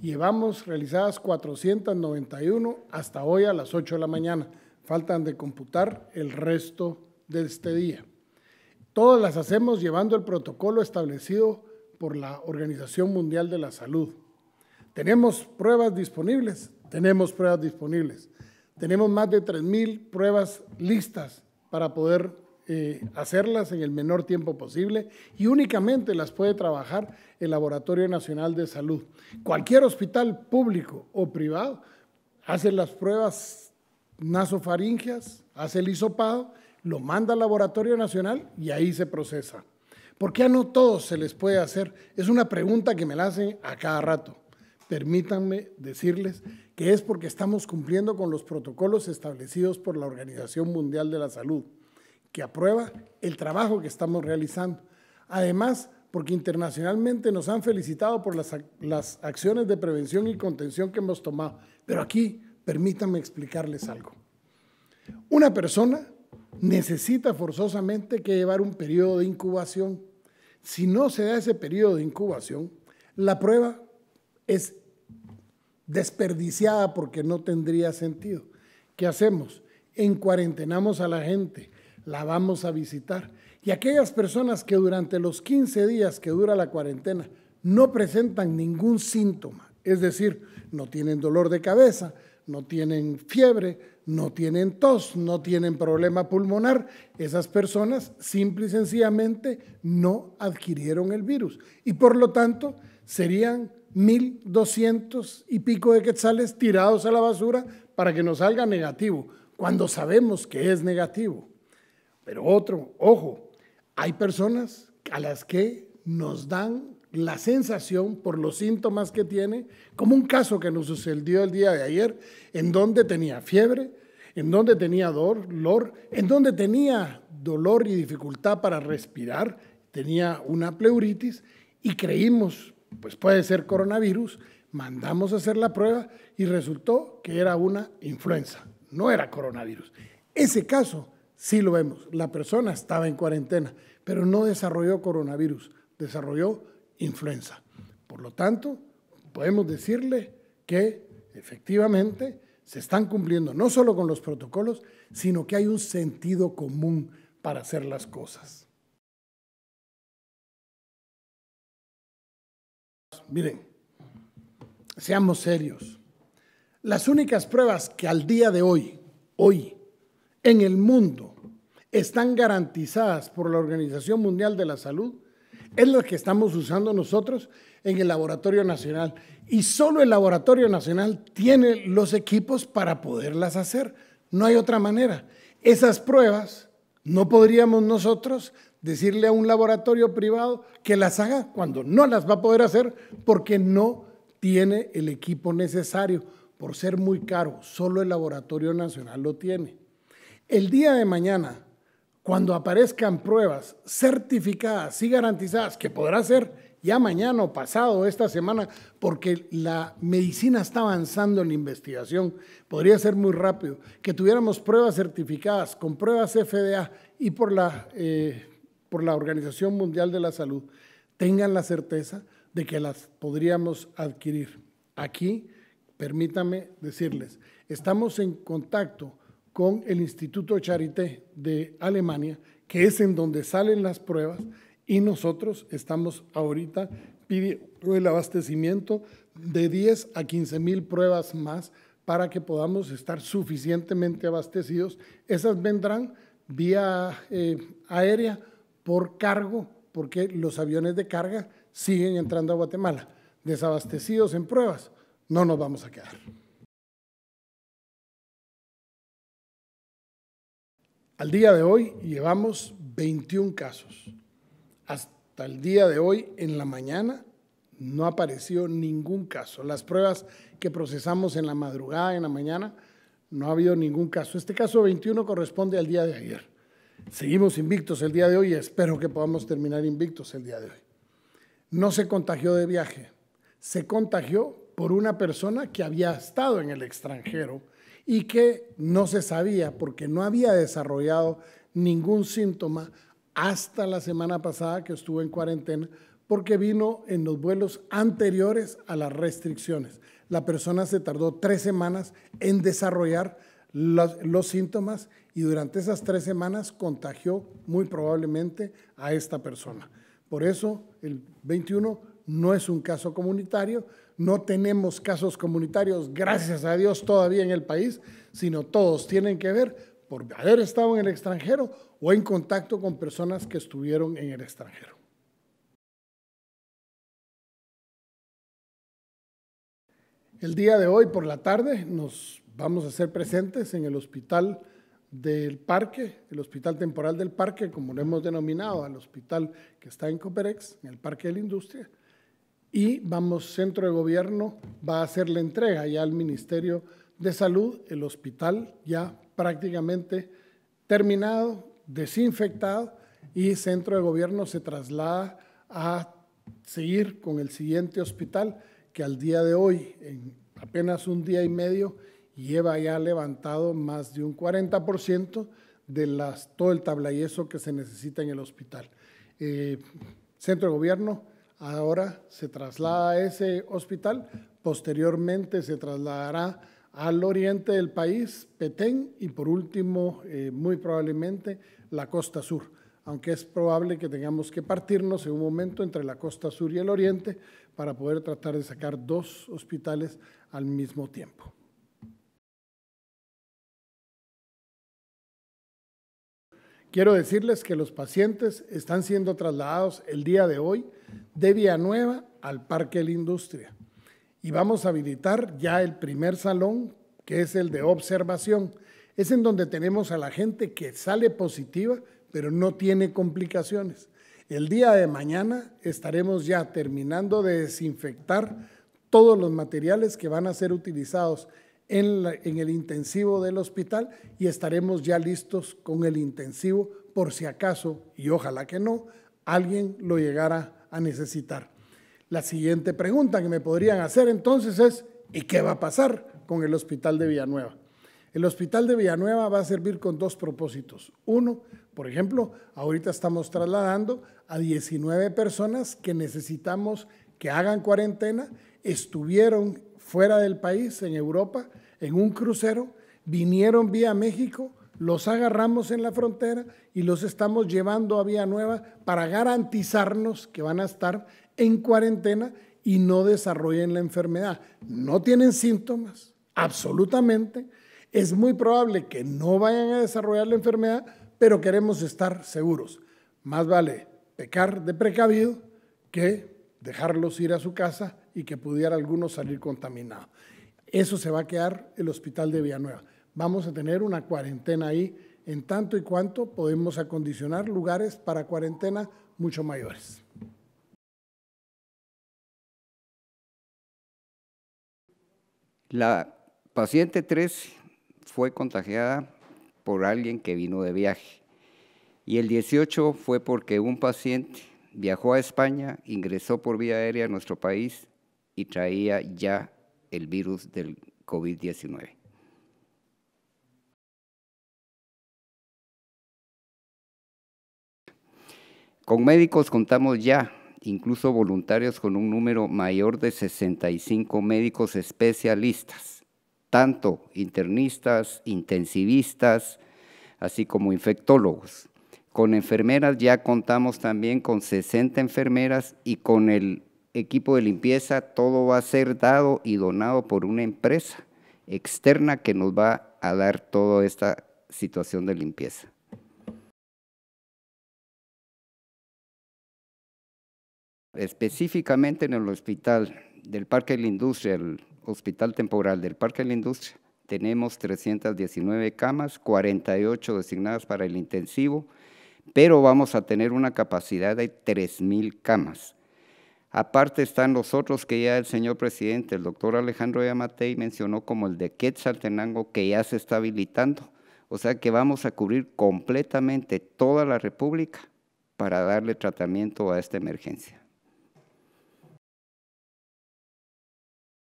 Llevamos realizadas 491 hasta hoy a las 8 de la mañana. Faltan de computar el resto de este día. Todas las hacemos llevando el protocolo establecido por la Organización Mundial de la Salud. ¿Tenemos pruebas disponibles? Tenemos pruebas disponibles. Tenemos más de 3.000 pruebas listas para poder eh, hacerlas en el menor tiempo posible y únicamente las puede trabajar el Laboratorio Nacional de Salud. Cualquier hospital público o privado hace las pruebas nasofaringias, hace el hisopado, lo manda al Laboratorio Nacional y ahí se procesa. ¿Por qué a no todos se les puede hacer? Es una pregunta que me la hacen a cada rato. Permítanme decirles que es porque estamos cumpliendo con los protocolos establecidos por la Organización Mundial de la Salud que aprueba el trabajo que estamos realizando. Además, porque internacionalmente nos han felicitado por las, acciones de prevención y contención que hemos tomado. Pero aquí, permítanme explicarles algo. Una persona necesita forzosamente que llevar un periodo de incubación. Si no se da ese periodo de incubación, la prueba es desperdiciada porque no tendría sentido. ¿Qué hacemos? Encuarentenamos a la gente, la vamos a visitar. Y aquellas personas que durante los 15 días que dura la cuarentena no presentan ningún síntoma, es decir, no tienen dolor de cabeza, no tienen fiebre, no tienen tos, no tienen problema pulmonar, esas personas simple y sencillamente no adquirieron el virus. Y por lo tanto, serían 1.200 y pico de quetzales tirados a la basura para que nos salga negativo, cuando sabemos que es negativo. Pero otro, ojo, hay personas a las que nos dan la sensación por los síntomas que tiene, como un caso que nos sucedió el día de ayer, en donde tenía fiebre, en donde tenía dolor, en donde tenía dolor y dificultad para respirar, tenía una pleuritis y creímos, pues puede ser coronavirus, mandamos a hacer la prueba y resultó que era una influenza, no era coronavirus. Ese caso sí lo vemos. La persona estaba en cuarentena, pero no desarrolló coronavirus, desarrolló influenza. Por lo tanto, podemos decirle que efectivamente se están cumpliendo no solo con los protocolos, sino que hay un sentido común para hacer las cosas. Miren, seamos serios. Las únicas pruebas que al día de hoy, hoy, en el mundo están garantizadas por la Organización Mundial de la Salud es la que estamos usando nosotros en el Laboratorio Nacional. Y solo el Laboratorio Nacional tiene los equipos para poderlas hacer. No hay otra manera. Esas pruebas no podríamos nosotros decirle a un laboratorio privado que las haga cuando no las va a poder hacer porque no tiene el equipo necesario por ser muy caro. Solo el Laboratorio Nacional lo tiene el día de mañana, cuando aparezcan pruebas certificadas y garantizadas, que podrá ser ya mañana o pasado esta semana, porque la medicina está avanzando en la investigación, podría ser muy rápido, que tuviéramos pruebas certificadas con pruebas FDA y por la, eh, por la Organización Mundial de la Salud, tengan la certeza de que las podríamos adquirir. Aquí, permítame decirles, estamos en contacto con el Instituto Charité de Alemania, que es en donde salen las pruebas, y nosotros estamos ahorita pidiendo el abastecimiento de 10 a 15 mil pruebas más para que podamos estar suficientemente abastecidos. Esas vendrán vía eh, aérea por cargo, porque los aviones de carga siguen entrando a Guatemala. Desabastecidos en pruebas, no nos vamos a quedar. Al día de hoy llevamos 21 casos. Hasta el día de hoy, en la mañana, no apareció ningún caso. Las pruebas que procesamos en la madrugada, en la mañana, no ha habido ningún caso. Este caso 21 corresponde al día de ayer. Seguimos invictos el día de hoy y espero que podamos terminar invictos el día de hoy. No se contagió de viaje, se contagió por una persona que había estado en el extranjero y que no se sabía porque no había desarrollado ningún síntoma hasta la semana pasada que estuvo en cuarentena porque vino en los vuelos anteriores a las restricciones. La persona se tardó tres semanas en desarrollar los, síntomas y durante esas tres semanas contagió muy probablemente a esta persona. Por eso el 21 no es un caso comunitario, no tenemos casos comunitarios, gracias a Dios, todavía en el país, sino todos tienen que ver por haber estado en el extranjero o en contacto con personas que estuvieron en el extranjero. El día de hoy por la tarde nos vamos a ser presentes en el hospital del parque, el hospital temporal del parque, como lo hemos denominado, al hospital que está en Coperex, en el Parque de la Industria y vamos, centro de gobierno va a hacer la entrega ya al Ministerio de Salud, el hospital ya prácticamente terminado, desinfectado y centro de gobierno se traslada a seguir con el siguiente hospital que al día de hoy, en apenas un día y medio, lleva ya levantado más de un 40% de las, todo el eso que se necesita en el hospital. Eh, centro de gobierno, ahora se traslada a ese hospital, posteriormente se trasladará al oriente del país, Petén y por último, eh, muy probablemente, la costa sur, aunque es probable que tengamos que partirnos en un momento entre la costa sur y el oriente para poder tratar de sacar dos hospitales al mismo tiempo. Quiero decirles que los pacientes están siendo trasladados el día de hoy de Nueva al Parque de la Industria. Y vamos a habilitar ya el primer salón, que es el de observación. Es en donde tenemos a la gente que sale positiva, pero no tiene complicaciones. El día de mañana estaremos ya terminando de desinfectar todos los materiales que van a ser utilizados en, en, el intensivo del hospital y estaremos ya listos con el intensivo por si acaso, y ojalá que no, alguien lo llegara a necesitar. La siguiente pregunta que me podrían hacer entonces es, ¿y qué va a pasar con el Hospital de Villanueva? El Hospital de Villanueva va a servir con dos propósitos. Uno, por ejemplo, ahorita estamos trasladando a 19 personas que necesitamos que hagan cuarentena, estuvieron fuera del país, en Europa, en un crucero, vinieron vía México los agarramos en la frontera y los estamos llevando a Vía Nueva para garantizarnos que van a estar en cuarentena y no desarrollen la enfermedad. No tienen síntomas, absolutamente. Es muy probable que no vayan a desarrollar la enfermedad, pero queremos estar seguros. Más vale pecar de precavido que dejarlos ir a su casa y que pudiera alguno salir contaminado. Eso se va a quedar el hospital de Villanueva vamos a tener una cuarentena ahí en tanto y cuanto podemos acondicionar lugares para cuarentena mucho mayores. La paciente 3 fue contagiada por alguien que vino de viaje y el 18 fue porque un paciente viajó a España, ingresó por vía aérea a nuestro país y traía ya el virus del COVID-19. Con médicos contamos ya, incluso voluntarios con un número mayor de 65 médicos especialistas, tanto internistas, intensivistas, así como infectólogos. Con enfermeras ya contamos también con 60 enfermeras y con el equipo de limpieza todo va a ser dado y donado por una empresa externa que nos va a dar toda esta situación de limpieza. específicamente en el hospital del Parque de la Industria, el hospital temporal del Parque de la Industria, tenemos 319 camas, 48 designadas para el intensivo, pero vamos a tener una capacidad de 3.000 camas. Aparte están los otros que ya el señor presidente, el doctor Alejandro Yamatei, mencionó como el de Quetzaltenango, que ya se está habilitando. O sea que vamos a cubrir completamente toda la República para darle tratamiento a esta emergencia.